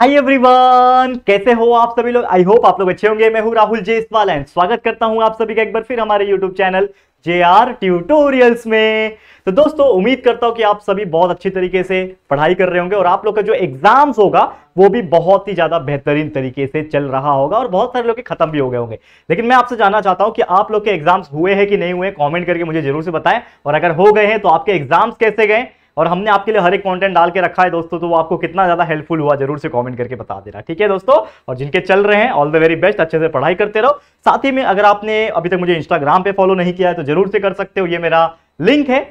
Hi everyone कैसे हो आप सभी लोग आई होप आप लोग अच्छे होंगे मैं हूं राहुल जेसवाल एंड स्वागत करता हूं आप सभी का एक बार फिर हमारे YouTube channel J R tutorials में तो दोस्तों उम्मीद करता हूं कि आप सभी बहुत अच्छी तरीके से पढ़ाई कर रहे होंगे और आप लोग का जो एग्जाम्स होगा वो भी बहुत ही ज्यादा बेहतरीन तरीके से चल रहा होगा और बहुत सारे लोग के खत्म भी हो गए होंगे लेकिन मैं आपसे जानना चाहता हूं कि आप लोग के एग्जाम्स हुए हैं कि नहीं हुए कॉमेंट करके मुझे जरूर से बताएं और अगर हो गए हैं तो आपके एग्जाम्स कैसे गए और हमने आपके लिए हर एक कंटेंट डाल के रखा है दोस्तों तो वो आपको कितना ज़्यादा हेल्पफुल हुआ जरूर से कमेंट करके बता देना ठीक है दोस्तों और जिनके चल रहे हैं ऑल द वेरी बेस्ट अच्छे से पढ़ाई करते रहो साथ ही में अगर आपने अभी तक मुझे इंस्टाग्राम पे फॉलो नहीं किया है तो जरूर से कर सकते हो ये मेरा लिंक है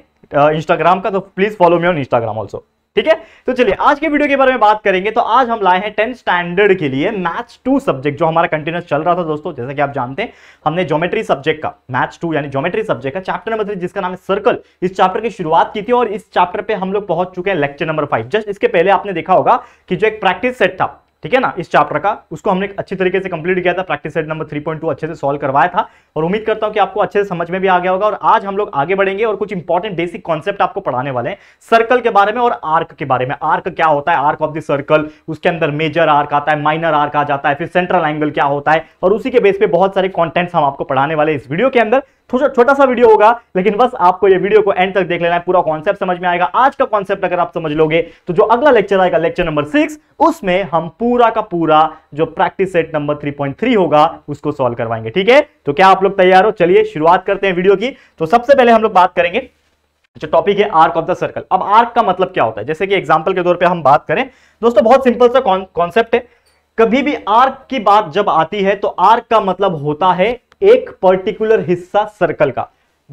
इंस्टाग्राम का तो please follow me on Instagram also ठीक है तो चलिए आज के वीडियो के बारे में बात करेंगे तो आज हम लाए हैं टेंथ स्टैंडर्ड के लिए मैथ्स टू सब्जेक्ट जो हमारा कंटिन्यूस चल रहा था दोस्तों जैसा कि आप जानते हैं हमने ज्योमेट्री सब्जेक्ट का मैथ्स टू यानी ज्योमेट्री सब्जेक्ट का चैप्टर नंबर थ्री जिसका नाम है सर्कल इस चैप्टर की शुरुआत की थी और इस चैप्टर पर हम लोग पहुंच चुके हैं लेक्चर नंबर फाइव जस्ट इसके पहले आपने देखा होगा कि जो एक प्रैक्टिस सेट था ठीक है ना इस चैप्टर का उसको हमने अच्छी तरीके से कंप्लीट किया था प्रैक्टिस सेट नंबर 3.2 अच्छे से सॉल्व करवाया था और उम्मीद करता हूं कि आपको अच्छे से समझ में भी आ गया होगा और आज हम लोग आगे बढ़ेंगे और कुछ इंपॉर्टेंट बेसिक कॉन्सेप्ट आपको पढ़ाने वाले हैं सर्कल के बारे में और आर्क के बारे में आर्क क्या होता है आर्क ऑफ द सर्कल उसके अंदर मेजर आर्क आता है माइनर आर्क आ जाता है फिर सेंट्रल एंगल क्या होता है और उसी के बेस पर बहुत सारे कॉन्टेंट्स हम आपको पढ़ाने वाले इस वीडियो के अंदर थोड़ा छोटा सा वीडियो होगा लेकिन बस आपको ये वीडियो को एंड तक देख लेना है पूरा कॉन्सेप्ट समझ में आएगा आज का कॉन्सेप्ट अगर आप समझ लोगे तो जो अगला लेक्चर आएगा लेक्चर नंबर सिक्स उसमें हम पूरा का पूरा जो प्रैक्टिस सेट नंबर थ्री होगा उसको सॉल्व करवाएंगे ठीक है तो क्या आप लोग तैयार हो चलिए शुरुआत करते हैं वीडियो की तो सबसे पहले हम लोग बात करेंगे जो अच्छा, टॉपिक है आर्क ऑफ द सर्कल अब आर्क का मतलब क्या होता है जैसे कि एग्जाम्पल के तौर पर हम बात करें दोस्तों बहुत सिंपल सा कॉन्सेप्ट है कभी भी आर्क की बात जब आती है तो आर्क का मतलब होता है एक पर्टिकुलर हिस्सा सर्कल का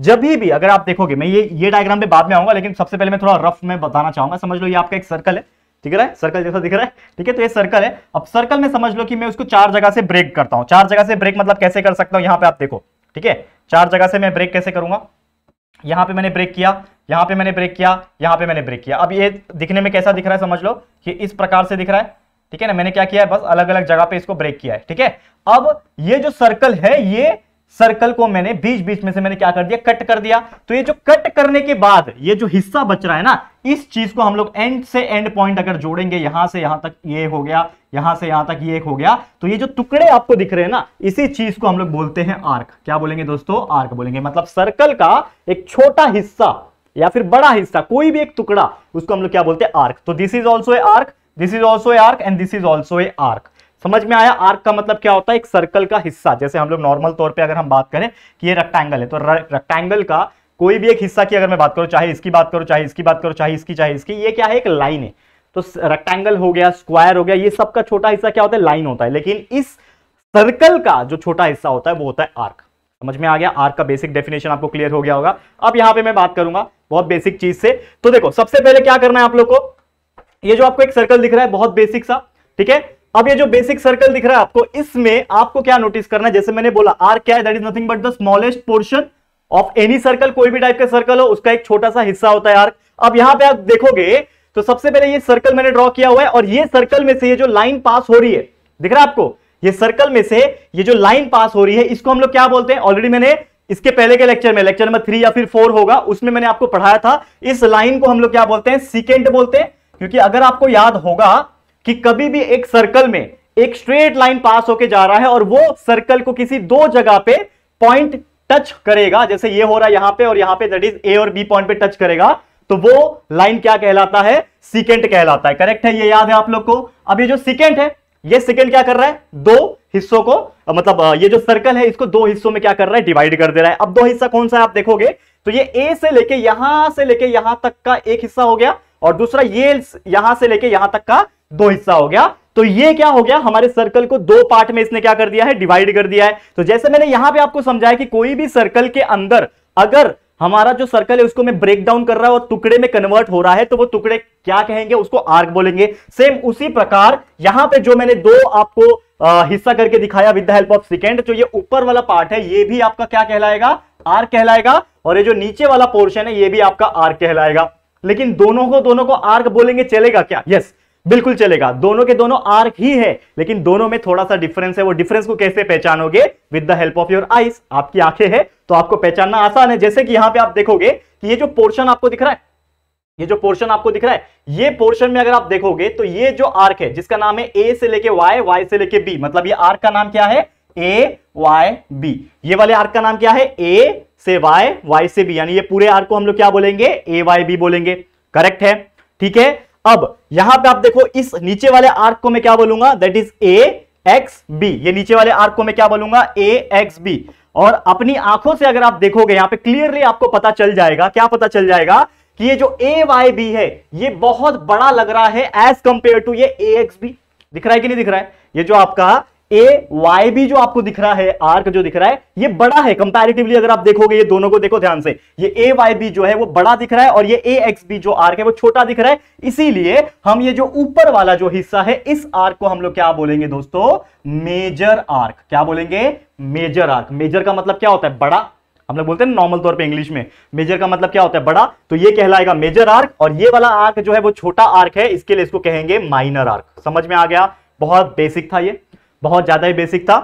जब भी अगर आप देखोगे मैं ये ये डायग्राम पे बाद में आऊंगा लेकिन सबसे पहले मैं थोड़ा रफ में बताना चाहूंगा समझ लो ये आपका एक सर्कल है ठीक है सर्कल जैसा दिख रहा है ठीक है तो ये सर्कल है अब सर्कल में समझ लो कि मैं उसको चार जगह से ब्रेक करता हूं चार जगह से ब्रेक मतलब कैसे कर सकता हूं यहां पे आप देखो ठीक है चार जगह से मैं ब्रेक कैसे करूंगा यहां पे मैंने ब्रेक किया यहाँ पे मैंने ब्रेक किया यहां पे मैंने ब्रेक किया अब ये दिखने में कैसा दिख रहा है समझ लो कि इस प्रकार से दिख रहा है ठीक है ना मैंने क्या किया है बस अलग अलग जगह पे इसको ब्रेक किया है ठीक है अब ये जो सर्कल है ये सर्कल को मैंने बीच बीच में से मैंने क्या कर दिया कट कर दिया तो ये जो कट करने के बाद ये जो हिस्सा बच रहा है ना इस चीज को हम लोग एंड से एंड पॉइंट अगर जोड़ेंगे यहां से यहां तक ये हो गया यहां से यहां तक ये हो गया तो ये जो टुकड़े आपको दिख रहे हैं ना इसी चीज को हम लोग बोलते हैं आर्क क्या बोलेंगे दोस्तों आर्क बोलेंगे मतलब सर्कल का एक छोटा हिस्सा या फिर बड़ा हिस्सा कोई भी एक टुकड़ा उसको हम लोग क्या बोलते हैं आर्क तो this is also a arc this is also a arc and this is also a arc समझ में आया आर्क का मतलब क्या होता है एक सर्कल का हिस्सा जैसे हम लोग नॉर्मल तौर पे अगर हम बात करें कि ये रेक्टेंगल है तो रेक्टेंगल का कोई भी एक हिस्सा की अगर मैं बात करूं चाहे इसकी बात करूं चाहे इसकी बात करूं चाहे इसकी चाहे इसकी ये क्या है एक लाइन है तो रेक्टेंगल हो गया स्क्वायर हो गया ये सबका छोटा हिस्सा क्या होता है लाइन होता है लेकिन इस सर्कल का जो छोटा हिस्सा होता है वो होता है आर्क समझ में आ गया आर्क का बेसिक डेफिनेशन आपको क्लियर हो गया होगा अब यहां पे मैं बात करूंगा बहुत बेसिक चीज से तो देखो सबसे पहले क्या करना है आप लोग को ये जो आपको एक सर्कल दिख रहा है बहुत बेसिक सा ठीक है अब ये जो बेसिक सर्कल दिख रहा है आपको इसमें आपको क्या नोटिस करना है जैसे मैंने बोला आर क्या है that is nothing but the smallest portion of any circle कोई भी टाइप का सर्कल हो उसका एक छोटा सा हिस्सा होता है आर्क अब यहां पे आप देखोगे तो सबसे पहले ये सर्कल मैंने ड्रॉ किया हुआ है और ये सर्कल में से ये जो लाइन पास हो रही है दिख रहा है आपको ये सर्कल में से ये जो लाइन पास हो रही है इसको हम लोग क्या बोलते हैं ऑलरेडी मैंने इसके पहले के लेक्चर में लेक्चर नंबर थ्री या फिर फोर होगा उसमें मैंने आपको पढ़ाया था इस लाइन को हम लोग क्या बोलते हैं सिकेंड बोलते हैं क्योंकि अगर आपको याद होगा कि कभी भी एक सर्कल में एक स्ट्रेट लाइन पास होके जा रहा है और वो सर्कल को किसी दो जगह पे पॉइंट टच करेगा जैसे ये हो रहा है यहां पे और यहां पे दैट इज ए और बी पॉइंट पे टच करेगा तो वो लाइन क्या कहलाता है सिकेंट कहलाता है करेक्ट है ये याद है आप लोग को अब ये जो सिकेंट है ये सिकेंड क्या कर रहा है दो हिस्सों को मतलब ये जो सर्कल है इसको दो हिस्सों में क्या कर रहा है डिवाइड कर दे रहा है अब दो हिस्सा कौन सा है आप देखोगे तो ये ए से लेके यहां से लेके यहां तक का एक हिस्सा हो गया और दूसरा ये यहां से लेके यहां तक का दो हिस्सा हो गया तो ये क्या हो गया हमारे सर्कल को दो पार्ट में इसने क्या कर दिया है डिवाइड कर दिया है तो जैसे मैंने यहां पे आपको समझाया कि कोई भी सर्कल के अंदर अगर हमारा जो सर्कल है उसको मैं ब्रेक डाउन कर रहा हूं और टुकड़े में कन्वर्ट हो रहा है तो वो टुकड़े क्या कहेंगे उसको आर्क बोलेंगे सेम उसी प्रकार यहां पे जो मैंने दो आपको आ, हिस्सा करके दिखाया with the help of second जो ये ऊपर वाला पार्ट है ये भी आपका क्या कहलाएगा आर्क कहलाएगा और ये जो नीचे वाला पोर्शन है ये भी आपका आर्क कहलाएगा लेकिन दोनों को दोनों को आर्क बोलेंगे चलेगा क्या यस yes. बिल्कुल चलेगा दोनों के दोनों आर्क ही है लेकिन दोनों में थोड़ा सा डिफरेंस है वो डिफरेंस को कैसे पहचानोगे with the help of your eyes आपकी आंखें हैं तो आपको पहचानना आसान है जैसे कि यहां पे आप देखोगे कि ये जो पोर्शन आपको दिख रहा है ये जो पोर्शन आपको दिख रहा है ये पोर्शन में अगर आप देखोगे तो ये जो आर्क है जिसका नाम है ए से लेके वाई वाई से लेके बी मतलब ये आर्क का नाम क्या है ए वाई बी ये वाले आर्क का नाम क्या है ए से वाई वाई से बी यानी ये पूरे आर्क को हम लोग क्या बोलेंगे ए वाई बी बोलेंगे करेक्ट है ठीक है अब यहां पे आप देखो इस नीचे वाले आर्क को मैं क्या बोलूंगा that is A X B ये नीचे वाले आर्क को मैं क्या बोलूंगा ए एक्स बी और अपनी आंखों से अगर आप देखोगे यहां पे क्लियरली आपको पता चल जाएगा क्या पता चल जाएगा कि ये जो ए वाई बी है ये बहुत बड़ा लग रहा है एज कंपेयर टू ये ए एक्स बी दिख रहा है कि नहीं दिख रहा है ये जो आपका ए वाई भी जो आपको दिख रहा है आर्क जो दिख रहा है ये बड़ा है कंपैरेटिवली अगर आप देखोगे ये दोनों को देखो ध्यान से ये ए वाई बी जो है वो बड़ा दिख रहा है और ये ए एक्स बी जो आर्क है वो छोटा दिख रहा है इसीलिए हम ये जो ऊपर वाला जो हिस्सा है इस आर्क को हम लोग क्या बोलेंगे दोस्तों मेजर आर्क क्या बोलेंगे मेजर आर्क मेजर का मतलब क्या होता है बड़ा हम लोग बोलते हैं नॉर्मल तौर पे इंग्लिश में मेजर का मतलब क्या होता है बड़ा तो ये कहलाएगा मेजर आर्क और ये वाला आर्क जो है वो छोटा आर्क है इसके लिए इसको कहेंगे माइनर आर्क समझ में आ गया बहुत बेसिक था ये बहुत ज्यादा ही बेसिक था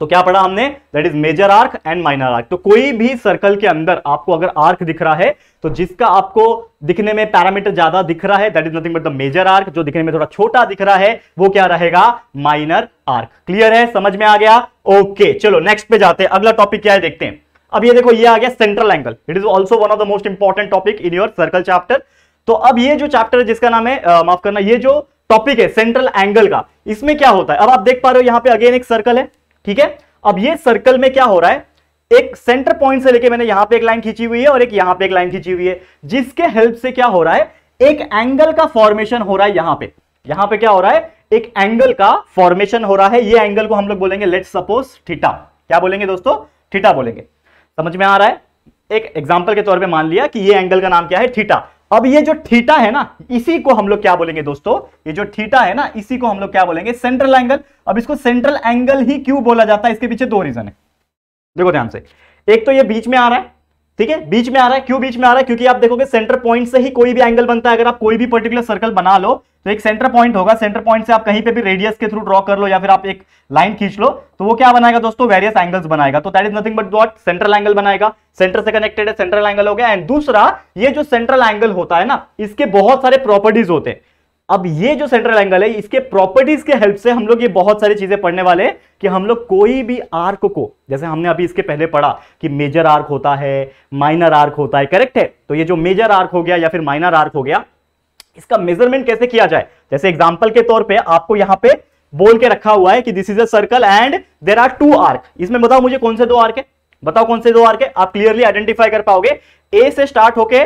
तो क्या पढ़ा हमने that is major arc and minor arc तो कोई भी सर्कल के अंदर आपको अगर आर्क दिख रहा है तो जिसका आपको दिखने में पैरामीटर ज्यादा दिख रहा है that is nothing but the major arc जो दिखने में थोड़ा छोटा दिख रहा है वो क्या रहेगा माइनर आर्क क्लियर है समझ में आ गया ओके okay, चलो नेक्स्ट पे जाते हैं अगला टॉपिक क्या है देखते हैं अब ये देखो ये आ गया central angle it is also one of the most important topic in your circle chapter तो अब ये जो चैप्टर है जिसका नाम है माफ करना ये जो टॉपिक है सेंट्रल एंगल का इसमें क्या होता है अब आप देख पा रहे हो यहां पे अगेन एक सर्कल है ठीक है अब ये सर्कल में क्या हो रहा है एक सेंटर पॉइंट से लेके मैंने यहां पे एक लाइन खींची हुई है और एक यहां पे एक लाइन खींची हुई है जिसके हेल्प से क्या हो रहा है एक एंगल का फॉर्मेशन हो रहा है यहां पे यहां पे क्या हो रहा है एक एंगल का फॉर्मेशन हो रहा है ये एंगल को हम लोग बोलेंगे लेट सपोज थीटा क्या बोलेंगे दोस्तों थीटा बोलेंगे समझ में आ रहा है एक एग्जाम्पल के तौर पर मान लिया कि ये एंगल का नाम क्या है थीटा अब ये जो थीटा है ना इसी को हम लोग क्या बोलेंगे दोस्तों ये जो थीटा है ना इसी को हम लोग क्या बोलेंगे सेंट्रल एंगल अब इसको सेंट्रल एंगल ही क्यों बोला जाता है इसके पीछे दो रीजन है देखो ध्यान से एक तो ये बीच में आ रहा है ठीक है बीच में आ रहा है क्यों बीच में आ रहा है क्योंकि आप देखोगे सेंटर पॉइंट से ही कोई भी एंगल बनता है अगर आप कोई भी पर्टिकुलर सर्कल बना लो तो एक सेंटर पॉइंट होगा सेंटर पॉइंट से आप कहीं पे भी रेडियस के थ्रू ड्रॉ कर लो या फिर आप एक लाइन खींच लो तो वो क्या बनाएगा दोस्तों वेरियस एंगल्स बनाएगा तो that is nothing but what central angle बनाएगा सेंटर से कनेक्टेड है सेंट्रल एंगल हो गया एंड दूसरा ये जो सेंट्रल एंगल होता है ना इसके बहुत सारे प्रॉपर्टीज होते हैं अब ये जो सेंट्रल एंगल है इसके प्रॉपर्टीज के हेल्प से हम लोग ये बहुत सारी चीजें पढ़ने वाले हैं कि हम लोग कोई भी आर्क को जैसे हमने अभी इसके पहले पढ़ा कि मेजर आर्क होता है माइनर आर्क होता है करेक्ट है तो ये जो मेजर आर्क हो गया या फिर माइनर आर्क हो गया इसका मेजरमेंट कैसे किया जाए जैसे एग्जाम्पल के तौर पर आपको यहां पर बोल के रखा हुआ है कि this is a circle and there are two arc इसमें बताओ मुझे कौन से दो आर्क है बताओ कौन से दो आर्क है आप क्लियरली आइडेंटिफाई कर पाओगे ए से स्टार्ट होके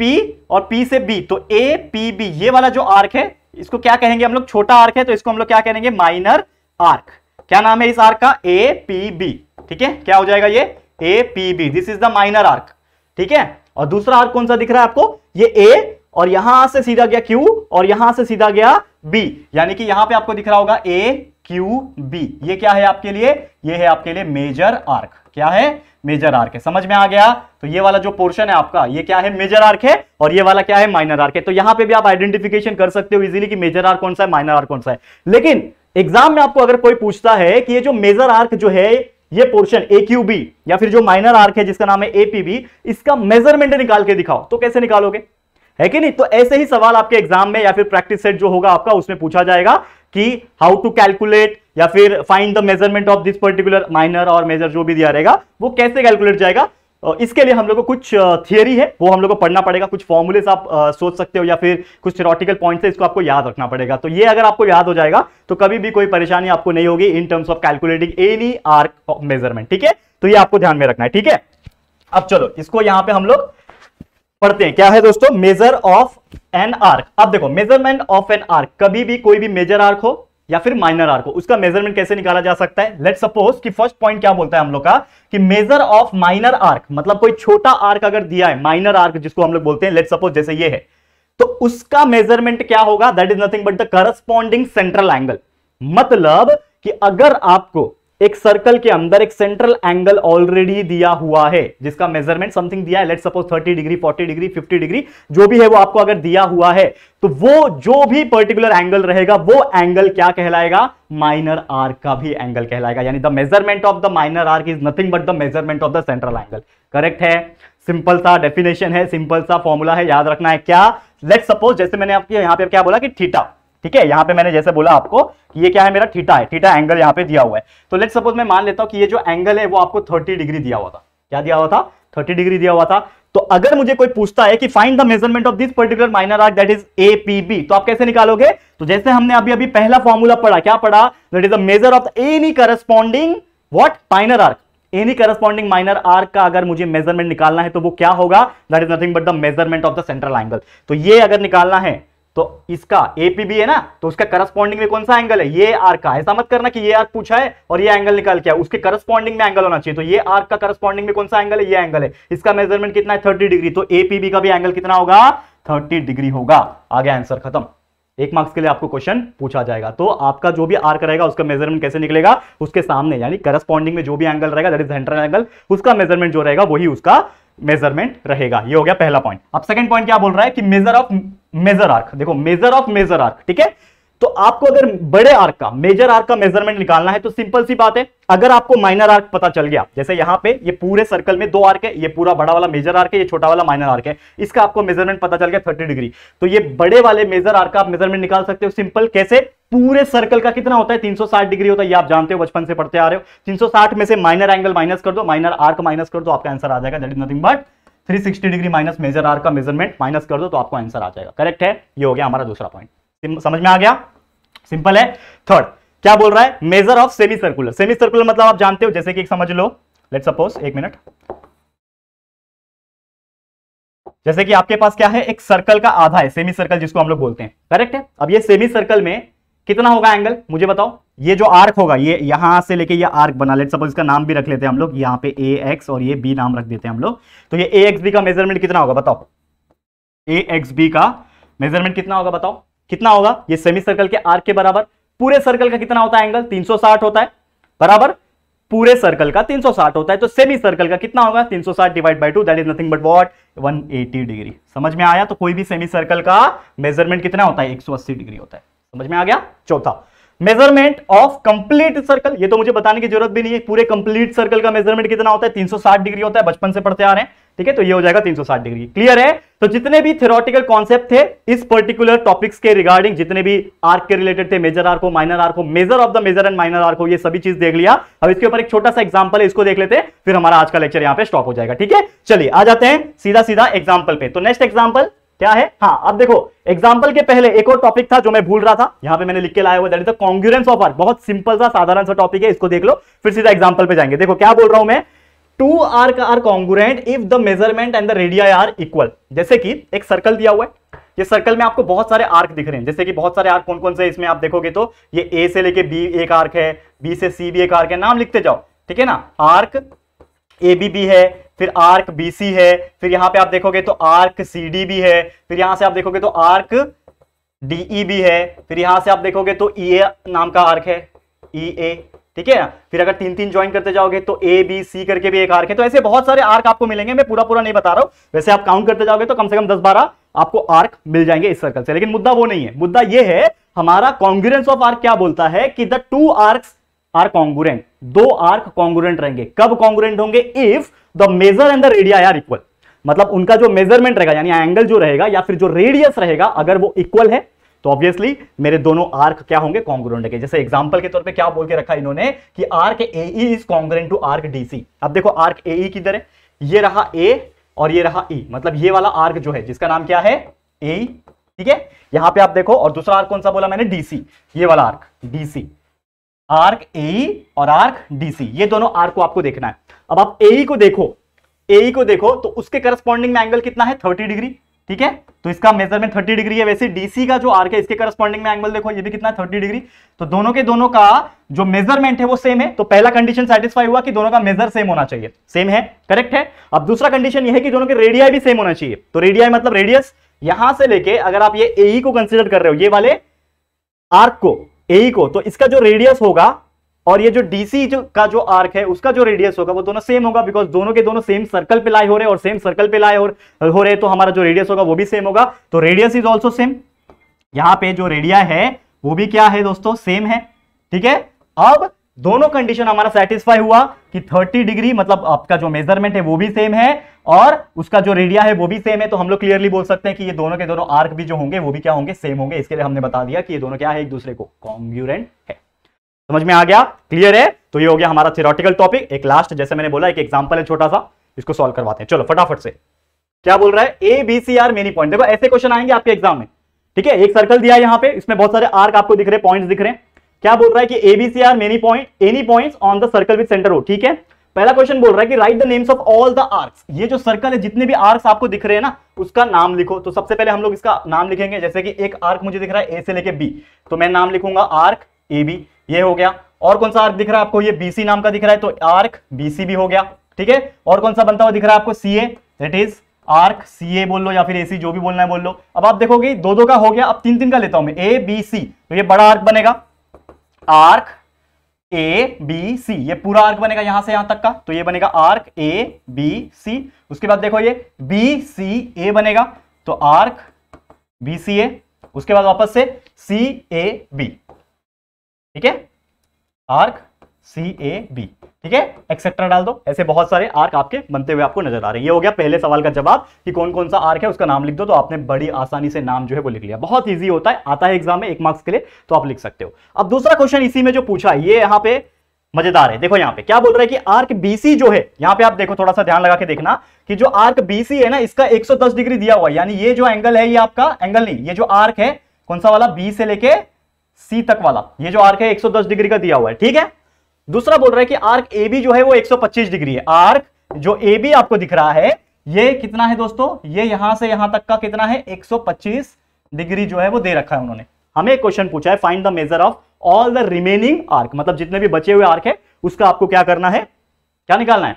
P और P से B तो ए पी बी ये वाला जो आर्क है इसको क्या कहेंगे हम लोग छोटा आर्क है तो इसको हम लोग क्या कहेंगे माइनर आर्क क्या नाम है इस आर्क का ए पी बी ठीक है क्या हो जाएगा ये A P B this is the minor arc ठीक है और दूसरा आर्क कौन सा दिख रहा है आपको ये ए और यहां से सीधा गया Q और यहां से सीधा गया B यानी कि यहां पे आपको दिख रहा होगा ए क्यू बी ये क्या है आपके लिए ये है आपके लिए मेजर आर्क क्या है मेजर आर्क है समझ में आ गया तो ये वाला जो पोर्शन है आपका ये क्या है मेजर आर्क है और ये वाला क्या है माइनर आर्क है तो यहां पे भी आप आइडेंटिफिकेशन कर सकते हो इजीली कि मेजर आर्क कौन सा है माइनर आर्क कौन सा है लेकिन एग्जाम में आपको अगर कोई पूछता है कि ये जो मेजर आर्क जो है ये पोर्शन ए या फिर जो माइनर आर्क है जिसका नाम है एपीबी इसका मेजरमेंट निकाल के दिखाओ तो कैसे निकालोगे है कि नहीं तो ऐसे ही सवाल आपके एग्जाम में या फिर प्रैक्टिस सेट जो होगा आपका उसमें पूछा जाएगा कि हाउ टू कैलकुलेट या फिर find the measurement of this particular minor और मेजर जो भी दिया रहेगा वो कैसे कैलकुलेट जाएगा इसके लिए हम लोग को कुछ थियरी है वो हम लोग को पढ़ना पड़ेगा कुछ फॉर्मुलेस आप सोच सकते हो या फिर कुछ थेरोटिकल पॉइंट्स है इसको आपको याद रखना पड़ेगा तो ये अगर आपको याद हो जाएगा तो कभी भी कोई परेशानी आपको नहीं होगी in terms of calculating any arc of measurement ठीक है तो ये आपको ध्यान में रखना है ठीक है अब चलो इसको यहाँ पे हम लोग पढ़ते हैं क्या है दोस्तों मेजर ऑफ एन आर्क अब देखो मेजरमेंट ऑफ एन आर्क कभी भी कोई भी मेजर आर्क हो या फिर माइनर आर्क हो उसका मेजरमेंट कैसे निकाला जा सकता है लेट सपोज कि फर्स्ट पॉइंट क्या बोलता है हम लोग का कि मेजर ऑफ माइनर आर्क मतलब कोई छोटा आर्क अगर दिया है माइनर आर्क जिसको हम लोग बोलते हैं लेट सपोज जैसे ये है तो उसका मेजरमेंट क्या होगा that is nothing but the corresponding central angle मतलब कि अगर आपको एक सर्कल के अंदर एक सेंट्रल एंगल ऑलरेडी दिया हुआ है जिसका मेजरमेंट समथिंग दिया है let suppose 30 degree 40 degree 50 degree जो भी है वो आपको अगर दिया हुआ है तो वो जो भी पर्टिकुलर एंगल रहेगा वो एंगल क्या कहलाएगा माइनर आर का भी एंगल कहलाएगा यानी the measurement of the minor arc is nothing but the measurement of the central angle correct है सिंपल सा डेफिनेशन है सिंपल सा फॉर्मूला है याद रखना है क्या लेट सपोज जैसे मैंने आपके यहां पर क्या बोला कि थीटा ठीक है यहाँ पे मैंने जैसे बोला आपको कि ये क्या है मेरा थीटा है थीटा एंगल यहाँ पे दिया हुआ है तो लेट सपोज मैं मान लेता हूँ कि ये जो एंगल है वो आपको थर्टी डिग्री दिया हुआ था क्या दिया हुआ था थर्टी डिग्री दिया हुआ था तो अगर मुझे कोई पूछता है कि find the measurement of this particular minor arc that is A P B तो आप कैसे निकालोगे तो जैसे हमने अभी अभी पहला फॉर्मूला पढ़ा क्या पढ़ा that is the major of any corresponding what minor arc any corresponding minor arc का अगर मुझे मेजरमेंट निकालना है तो वो क्या होगा that is nothing but the measurement of the central angle तो ये अगर निकालना है तो इसका एपीबी है ना तो उसका करस्पॉन्डिंग में कौन सा एंगल है ये आर का ऐसा मत करना कि ये आर पूछा है और ये एंगल निकाल के उसके करस्पॉन्डिंग में एंगल होना चाहिए तो ये आर का करस्पॉन्डिंग में कौन सा एंगल है ये एंगल है इसका मेजरमेंट कितना है थर्टी डिग्री तो एपीबी का भी एंगल कितना होगा थर्टी डिग्री होगा आगे आंसर खत्म एक मार्क्स के लिए आपको क्वेश्चन पूछा जाएगा तो आपका जो भी आर्क रहेगा उसका मेजरमेंट कैसे निकलेगा उसके सामने यानी करस्पॉन्डिंग में जो भी एंगल रहेगा दैट इज सेंट्रल एंगल उसका मेजरमेंट जो रहेगा वही उसका मेजरमेंट रहेगा ये हो गया पहला पॉइंट अब सेकंड पॉइंट क्या बोल रहा है कि मेजर ऑफ मेजर आर्क देखो मेजर ऑफ मेजर आर्क ठीक है तो आपको अगर बड़े आर्क का मेजर आर्क का मेजरमेंट निकालना है तो सिंपल सी बात है अगर आपको माइनर आर्क पता चल गया जैसे यहां पे ये पूरे सर्कल में दो आर्क है ये पूरा बड़ा वाला मेजर आर्क है ये छोटा वाला माइनर आर्क है इसका आपको मेजरमेंट पता चल गया 30 डिग्री तो ये बड़े वाले मेजर आर्क का आप मेजरमेंट निकाल सकते हो सिंपल कैसे पूरे सर्कल का कितना होता है 360 डिग्री होता है ये आप जानते हो बचपन से पढ़ते आ रहे हो 360 में से माइनर एंगल माइनस कर दो माइनर आर्क माइनस कर दो आपका आंसर आ जाएगा that is nothing but 360 degree minus major arc का मेजरमेंट माइनस कर दो तो आपको आंसर आ जाएगा करेक्ट है ये हो गया हमारा दूसरा पॉइंट समझ में आ गया सिंपल है थर्ड क्या बोल रहा है major of semi circular semi circular मतलब आप जानते हो जैसे कि एक समझ लो लेट सपोज एक मिनट जैसे कि आपके पास क्या है एक सर्कल का आधा है सेमी सर्कल जिसको हम लोग बोलते हैं करेक्ट है अब ये सेमी सर्कल में कितना होगा एंगल मुझे बताओ ये जो आर्क होगा ये यहां से लेके ये आर्क बना लेट सपोज इसका नाम भी रख लेते हैं हम लोग यहाँ पे ए एक्स और ये बी नाम रख देते हैं हम लोग तो ये ए एक्स बी का मेजरमेंट कितना होगा बताओ ए एक्स बी का मेजरमेंट कितना होगा बताओ कितना होगा ये सेमी सर्कल के आर्क के बराबर पूरे सर्कल का कितना होता है एंगल साठ होता है बराबर पूरे सर्कल का साठ होता है तो सेमी सर्कल का कितना होगा साठ divide by two that is nothing but what 180 degree समझ में आया तो कोई भी सेमी सर्कल का मेजरमेंट कितना होता है अस्सी डिग्री होता है समझ में आ गया चौथा मेजरमेंट ऑफ कंप्लीट सर्कल ये तो मुझे बताने की जरूरत भी नहीं है पूरे कंप्लीट सर्कल का मेजरमेंट कितना होता है 360 डिग्री होता है बचपन से पढ़ते आ रहे हैं ठीक है तो ये हो जाएगा 360 डिग्री क्लियर है तो जितने भी थेरोटिकल कॉन्सेप्ट थे इस पर्टिकुलर टॉपिक्स के रिगार्डिंग जितने भी आर्क के रिलेटेड थे मेजर आर्क हो माइनर आर्क हो major of the major and minor arc हो ये सभी चीज देख लिया अब इसके ऊपर एक छोटा सा एग्जाम्पल है इसको देख लेते फिर हमारा आज का लेक्चर यहाँ पे स्टॉप हो जाएगा ठीक है चलिए आ जाते हैं सीधा सीधा एग्जाम्पल पे तो नेक्स्ट एग्जाम्पल क्या है हाँ अब देखो एग्जाम्पल के पहले एक और टॉपिक था जो मैं भूल रहा था यहाँ पे मैंने लिख के लाया हुआ that is the congruence of arc बहुत सिंपल सा साधारण सा टॉपिक है इसको देख लो फिर सीधा एग्जाम्पल पे जाएंगे देखो क्या बोल रहा हूं मैं टू आर का are congruent if the measurement and the radii are equal जैसे कि एक सर्कल दिया हुआ है ये सर्कल में आपको बहुत सारे आर्क दिख रहे हैं जैसे कि बहुत सारे आर्क कौन कौन से इसमें आप देखोगे तो ये ए से लेके बी एक आर्क है बी से सी भी एक आर्क है नाम लिखते जाओ ठीक है ना आर्क ए बी बी है फिर आर्क बीसी है फिर यहां पे आप देखोगे तो आर्क डी भी है फिर यहां से आप देखोगे तो आर्क डीई भी e है फिर यहां से आप देखोगे तो ई e ए नाम का आर्क है ई e ए ठीक है ना फिर अगर तीन तीन ज्वाइन करते जाओगे तो ए बी सी करके भी एक आर्क है तो ऐसे बहुत सारे आर्क आपको मिलेंगे मैं पूरा पूरा नहीं बता रहा हूं वैसे आप काउंट करते जाओगे तो कम से कम दस बारह आपको आर्क मिल जाएंगे इस सर्कल से लेकिन मुद्दा वो नहीं है मुद्दा ये है हमारा कॉन्ग्रेंस ऑफ आर्क क्या बोलता है कि the two arc are congruent दो आर्क कॉन्गुरेंट रहेंगे कब कॉन्गुरेंट होंगे if the major and the radii are equal मतलब उनका जो मेजरमेंट रहेगा यानी एंगल जो रहेगा या फिर जो रेडियस रहेगा अगर वो इक्वल है तो ऑब्वियसली मेरे दोनों आर्क क्या होंगे कॉन्ग्रेंट के जैसे एग्जांपल के तौर पे क्या बोल के रखा इन्होंने कि arc A is congruent to arc DC अब देखो आर्क ए ई किधर है ये रहा ए और ये रहा ई e। मतलब ये वाला आर्क जो है जिसका नाम क्या है ए e। ठीक है यहां पर आप देखो और दूसरा आर्क कौन सा बोला मैंने डीसी ये वाला आर्क डीसी आर्क ए और आर्क डीसी ये दोनों आर्क को आपको देखना है अब आप ए को देखो ए को देखो तो उसके करस्पॉन्डिंग में एंगल कितना है थर्टी डिग्री ठीक है तो इसका मेजरमेंट थर्टी डिग्री है वैसे डीसी का जो आर्क है इसके करस्पॉन्डिंग में एंगल देखो ये भी कितना थर्टी डिग्री तो दोनों के दोनों का जो मेजरमेंट है वो सेम है तो पहला कंडीशन सेटिस्फाई हुआ कि दोनों का मेजर सेम होना चाहिए सेम है करेक्ट है अब दूसरा कंडीशन ये है कि दोनों के रेडियाई भी सेम होना चाहिए तो रेडियाई मतलब रेडियस यहां से लेके अगर आप ये ए को कंसिडर कर रहे हो ये वाले आर्क को ए को तो इसका जो रेडियस होगा और ये जो डीसी जो का जो आर्क है उसका जो रेडियस होगा वो दोनों सेम होगा बिकॉज दोनों के दोनों सेम सर्कल पे लाए हो रहे और सेम सर्कल पे लाए हो रहे तो हमारा जो रेडियस होगा वो भी सेम होगा तो रेडियस इज ऑल्सो सेम यहां पे जो रेडिया है वो भी क्या है दोस्तों सेम है ठीक है अब दोनों कंडीशन हमारा सेटिस्फाई हुआ कि 30 डिग्री मतलब आपका जो मेजरमेंट है वो भी सेम है और उसका जो रेडिया है वो भी सेम है तो हम लोग क्लियरली बोल सकते हैं कि ये दोनों के दोनों आर्क भी जो होंगे वो भी क्या होंगे सेम होंगे इसके लिए हमने बता दिया कि ये दोनों क्या है एक दूसरे को कॉन्ग्यूरेंट है समझ में आ गया क्लियर है तो ये हो गया हमारा थियोरटिकल टॉपिक एक लास्ट जैसे मैंने बोला एक एग्जाम्पल है छोटा सा इसको सोल्व करवाते हैं चलो फटाफट से क्या बोल रहा है A B C are many point देखो ऐसे क्वेश्चन आएंगे आपके एग्जाम में ठीक है एक सर्कल दिया यहाँ पे इसमें बहुत सारे आर्क आपको दिख रहे पॉइंट दिख रहे हैं क्या बोल रहा है कि ABC are many point any point on the circle with centre O ठीक है पहला क्वेश्चन बोल रहा है कि write the names of all the arcs ये जो सर्कल है जितने भी आर्क्स आपको दिख रहे हैं ना उसका नाम लिखो तो सबसे पहले हम लोग इसका नाम लिखेंगे जैसे कि एक आर्क मुझे दिख रहा है ए से लेके बी तो मैं नाम लिखूंगा आर्क ए बी ये हो गया और कौन सा आर्क दिख रहा है आपको ये बीसी नाम का दिख रहा है तो आर्क बीसी भी हो गया ठीक है और कौन सा बनता हुआ दिख रहा है आपको C A that is arc C A बोल लो या फिर ए सी जो भी बोलना है बोल लो अब आप देखोगे दो दो का हो गया अब तीन तीन का लेता हूं मैं ए बी सी तो ये बड़ा आर्क बनेगा आर्क ए बी सी ये पूरा आर्क बनेगा यहां से यहां तक का तो ये बनेगा आर्क ए बी सी उसके बाद देखो ये बी सी ए बनेगा तो आर्क बी सी ए उसके बाद वापस से सी ए बी ठीक है आर्क सी ए बी ठीक है एक्सेट्रा डाल दो ऐसे बहुत सारे आर्क आपके बनते हुए आपको नजर आ रहे हैं ये हो गया पहले सवाल का जवाब कि कौन कौन सा आर्क है उसका नाम लिख दो तो आपने बड़ी आसानी से नाम जो है वो लिख लिया बहुत ईजी होता है आता है एग्जाम में एक मार्क्स के लिए तो आप लिख सकते हो अब दूसरा क्वेश्चन इसी में जो पूछा ये यहाँ पे मजेदार है देखो यहाँ पे क्या बोल रहा है कि आर्क बीसी जो है यहाँ पे आप देखो थोड़ा सा ध्यान लगा के देखना कि जो आर्क बीसी है ना इसका 110 डिग्री दिया हुआ है यानी ये जो एंगल है ये आपका एंगल नहीं ये जो आर्क है कौन सा वाला बी से लेके सी तक वाला ये जो आर्क है 110 डिग्री का दिया हुआ है ठीक है दूसरा बोल रहा है कि आर्क ए बी जो है वो 125 डिग्री है आर्क जो ए बी आपको दिख रहा है ये कितना है दोस्तों ये यहां से यहां तक का कितना है 125 डिग्री जो है वो दे रखा है उन्होंने हमें क्वेश्चन पूछा है find the major of all the remaining arc मतलब जितने भी बचे हुए आर्क है उसका आपको क्या करना है क्या निकालना है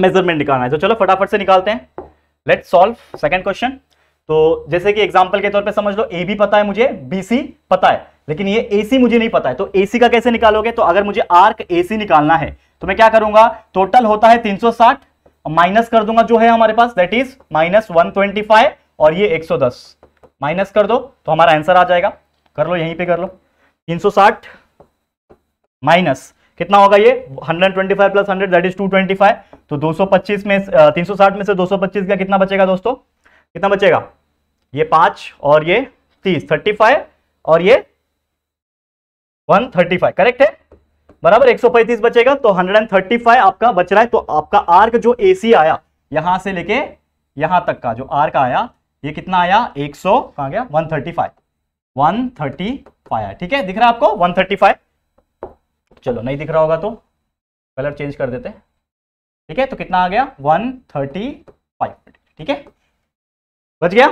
मेजरमेंट निकालना है तो चलो फटाफट से निकालते हैं लेट सॉल्व सेकेंड क्वेश्चन तो जैसे कि एग्जाम्पल के तौर पर समझ लो ए बी पता है मुझे बी सी पता है लेकिन ये एसी मुझे नहीं पता है तो एसी का कैसे निकालोगे तो अगर मुझे आर्क एसी निकालना है तो मैं क्या करूंगा टोटल होता है 360 माइनस कर दूंगा जो है हमारे पास दैट इज माइनस वन और ये 110 माइनस कर दो तो हमारा आंसर आ जाएगा कर लो यहीं पे कर लो 360 माइनस कितना होगा ये 125 प्लस हंड्रेड दैट इज 225 तो 225 में 360 में से 225 का कितना बचेगा दोस्तों कितना बचेगा ये पांच और ये तीस थर्टी और ये 135 करेक्ट है बराबर 135 बचेगा तो 135 आपका बच रहा है तो आपका आर्क जो एसी आया यहां से लेके यहां तक का जो आर्क आया ये कितना आया 100 सौ कहा गया 135 135 आया ठीक है दिख रहा है आपको 135 चलो नहीं दिख रहा होगा तो कलर चेंज कर देते ठीक है तो कितना आ गया 135 ठीक है बच गया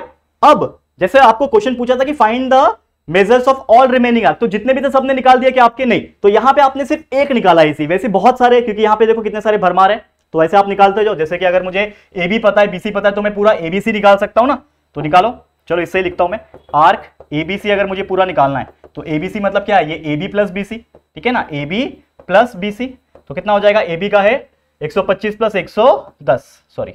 अब जैसे आपको क्वेश्चन पूछा था कि find the measures of all remaining तो जितने भी थे सबने निकाल दिया कि आपके नहीं तो यहां पे आपने सिर्फ एक निकाला इसी वैसे बहुत सारे क्योंकि यहाँ पे देखो कितने सारे भरमार है तो ऐसे आप निकालते जाओ जैसे कि अगर मुझे ए बी पता है बीसी पता है तो मैं पूरा एबीसी निकाल सकता हूं ना तो निकालो चलो इससे ही लिखता हूं मैं आर्क एबीसी अगर मुझे पूरा निकालना है तो एबीसी मतलब क्या है ये ए बी प्लस बीसी ठीक है ना ए बी प्लस बीसी तो कितना हो जाएगा ए बी का है एक सौ पच्चीस प्लस एक सौ दस सॉरी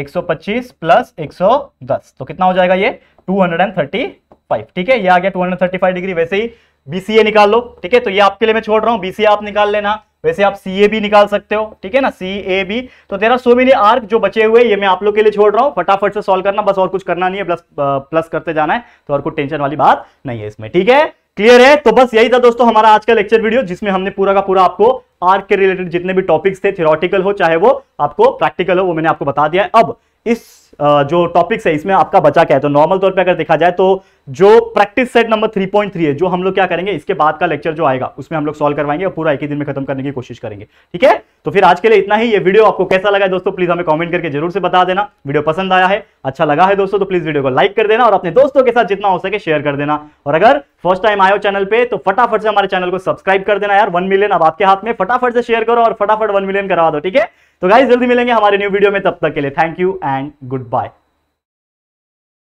एक सौ पच्चीस प्लस एक सौ दस तो कितना हो जाएगा ये 235 ठीक है ये आ गया 235 डिग्री वैसे ही बीसीए निकाल लो ठीक है तो ये आपके लिए मैं छोड़ रहा हूँ बीसीए आप निकाल लेना वैसे आप सी ए भी निकाल सकते हो ठीक है ना सी ए बी तो तेरा सो मिनी आर्क जो बचे हुए ये मैं आप लोग के लिए छोड़ रहा हूँ फटाफट से सॉल्व करना बस और कुछ करना नहीं है प्लस प्लस uh, करते जाना है तो और कुछ टेंशन वाली बात नहीं है इसमें ठीक है क्लियर है तो बस यही था दोस्तों हमारा आज का लेक्चर वीडियो जिसमें हमने पूरा का पूरा आपको आर्क के रिलेटेड जितने भी टॉपिक्स थे थियोरटिकल हो चाहे वो आपको प्रैक्टिकल हो वो मैंने आपको बता दिया है अब इस जो टॉपिक्स है इसमें आपका बचा क्या है तो नॉर्मल तौर पे अगर देखा जाए तो जो प्रैक्टिस सेट नंबर 3.3 है जो हम लोग क्या करेंगे इसके बाद का लेक्चर जो आएगा उसमें हम लोग सॉल्व करवाएंगे और पूरा एक ही दिन में खत्म करने की कोशिश करेंगे ठीक है तो फिर आज के लिए इतना ही ये वीडियो आपको कैसा लगा दोस्तों प्लीज हमें कॉमेंट करके जरूर से बता देना वीडियो पसंद आया है अच्छा लगा है दोस्तों तो प्लीज वीडियो को लाइक कर देना और अपने दोस्तों के साथ जितना हो सके शेयर कर देना और अगर फर्स्ट टाइम आयो चैनल पर तो फटाफट से हमारे चैनल को सब्सक्राइब कर देना यार वन मिलियन अब आपके हाथ में फटाफट से शेयर करो और फटाफट वन मिलियन करवा दो ठीक है तो गाइज जल्दी मिलेंगे हमारे न्यू वीडियो में तब तक के लिए thank you and good bye